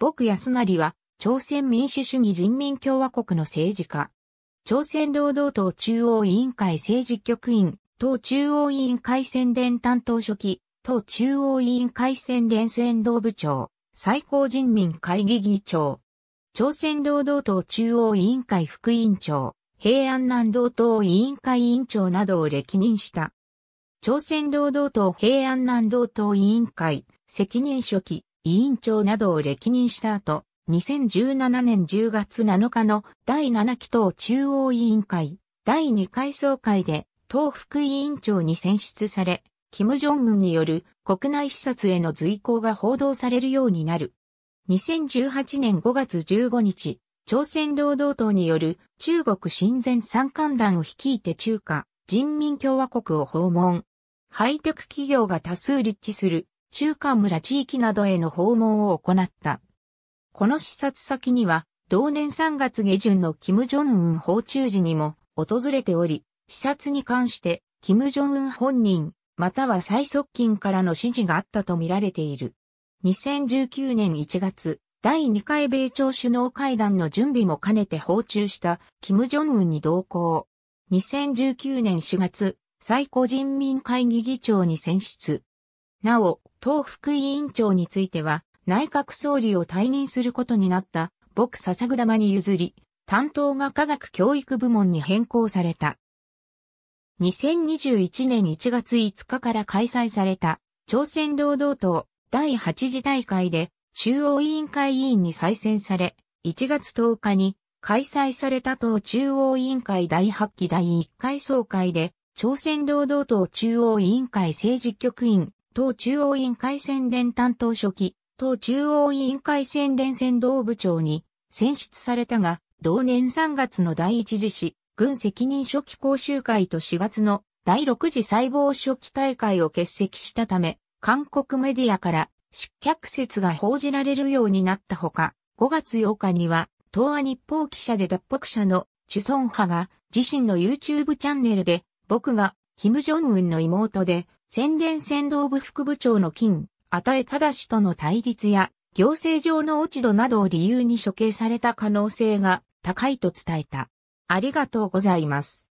僕安成は、朝鮮民主主義人民共和国の政治家。朝鮮労働党中央委員会政治局員、党中央委員会宣伝担当書記、党中央委員会宣伝宣導部長、最高人民会議議長。朝鮮労働党中央委員会副委員長、平安南道党委員会委員長などを歴任した。朝鮮労働党平安南道党委員会、責任書記、委員長などを歴任した後、2017年10月7日の第7期党中央委員会第2回総会で党副委員長に選出され、金正恩による国内視察への随行が報道されるようになる。2018年5月15日、朝鮮労働党による中国親善参観団を率いて中華人民共和国を訪問。ハイテク企業が多数立地する中間村地域などへの訪問を行った。この視察先には、同年3月下旬の金正恩訪中時にも訪れており、視察に関して、金正恩本人、または最側近からの指示があったとみられている。2019年1月、第2回米朝首脳会談の準備も兼ねて訪中した金正恩に同行。2019年4月、最高人民会議議長に選出。なお、党副委員長については、内閣総理を退任することになった、僕笹間に譲り、担当が科学教育部門に変更された。2021年1月5日から開催された、朝鮮労働党第8次大会で、中央委員会委員に再選され、1月10日に開催された党中央委員会第8期第1回総会で、朝鮮労働党中央委員会政治局員党中央委員会宣伝担当書記、党中央委員会宣伝先導部長に選出されたが、同年3月の第一次市、軍責任書記講習会と4月の第6次細胞書記大会を欠席したため、韓国メディアから失脚説が報じられるようになったほか、5月8日には、東亜日報記者で脱北者のチュソンハが自身の YouTube チャンネルで僕がキム・ジョンウンの妹で、宣伝先導部副部長の金、与え正との対立や、行政上の落ち度などを理由に処刑された可能性が高いと伝えた。ありがとうございます。